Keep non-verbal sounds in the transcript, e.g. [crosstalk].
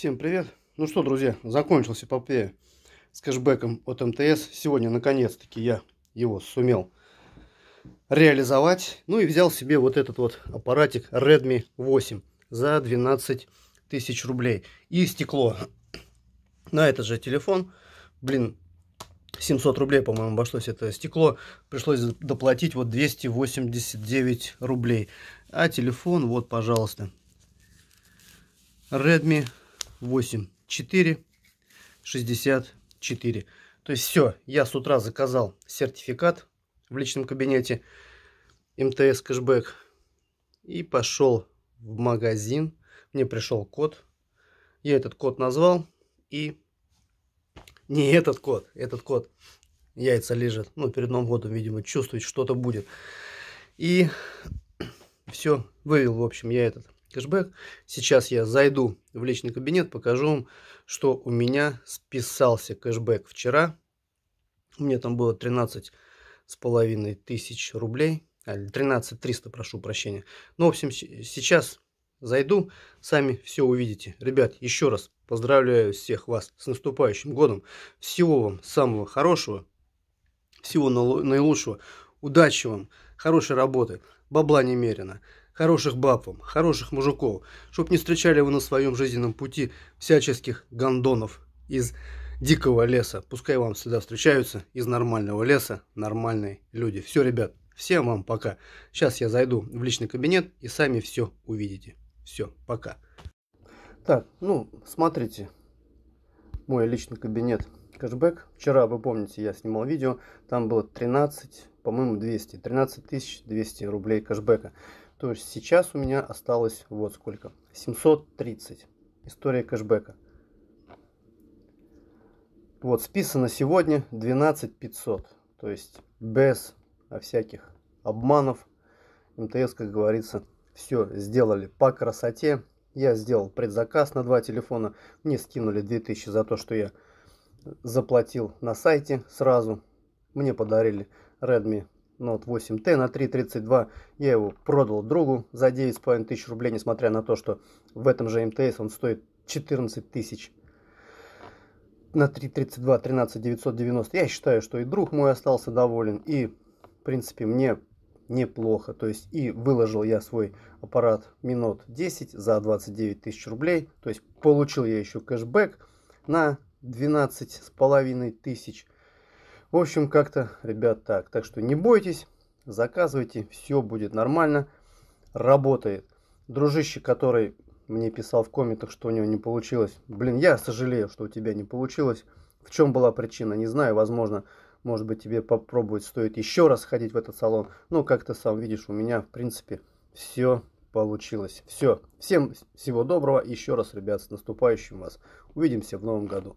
Всем привет! Ну что, друзья, закончился эпопея с кэшбэком от МТС. Сегодня, наконец-таки, я его сумел реализовать. Ну и взял себе вот этот вот аппаратик Redmi 8 за 12 тысяч рублей. И стекло [clears throat] на этот же телефон. Блин, 700 рублей, по-моему, обошлось это стекло. Пришлось доплатить вот 289 рублей. А телефон, вот, пожалуйста. Redmi 8, 4, 64. То есть все, я с утра заказал сертификат в личном кабинете МТС кэшбэк и пошел в магазин. Мне пришел код. Я этот код назвал и не этот код, этот код яйца лежат. Ну, перед Новым годом, видимо, чувствовать что-то будет. И все, вывел, в общем, я этот кэшбэк. Сейчас я зайду в личный кабинет, покажу вам, что у меня списался кэшбэк вчера. У меня там было 13 с половиной тысяч рублей, а, 13 300, прошу прощения. Ну, в общем, сейчас зайду, сами все увидите. Ребят, еще раз поздравляю всех вас с наступающим годом. Всего вам самого хорошего, всего наилучшего. Удачи вам, хорошей работы, бабла немерено хороших баб вам, хороших мужиков, чтоб не встречали вы на своем жизненном пути всяческих гондонов из дикого леса. Пускай вам всегда встречаются из нормального леса нормальные люди. Все, ребят, всем вам пока. Сейчас я зайду в личный кабинет и сами все увидите. Все, пока. Так, ну, смотрите, мой личный кабинет кэшбэк. Вчера, вы помните, я снимал видео, там было 13, по-моему, 200, 13 200 рублей кэшбэка. То есть сейчас у меня осталось вот сколько. 730. История кэшбэка. Вот, списано сегодня 12 500. То есть без всяких обманов. МТС, как говорится, все сделали по красоте. Я сделал предзаказ на два телефона. Мне скинули 2000 за то, что я заплатил на сайте сразу. Мне подарили Redmi Note 8T на 3.32. Я его продал другу за 9,5 тысяч рублей, несмотря на то, что в этом же МТС он стоит 14 тысяч. На 3.32 13 990. Я считаю, что и друг мой остался доволен, и, в принципе, мне неплохо. То есть и выложил я свой аппарат минут 10 за 29 тысяч рублей. То есть получил я еще кэшбэк на 12 с половиной тысяч рублей в общем, как-то, ребят, так. Так что не бойтесь, заказывайте, все будет нормально, работает. Дружище, который мне писал в комментах, что у него не получилось. Блин, я сожалею, что у тебя не получилось. В чем была причина, не знаю, возможно, может быть, тебе попробовать стоит еще раз ходить в этот салон. Ну, как ты сам видишь, у меня, в принципе, все получилось. Все. Всем всего доброго. Еще раз, ребят, с наступающим вас. Увидимся в новом году.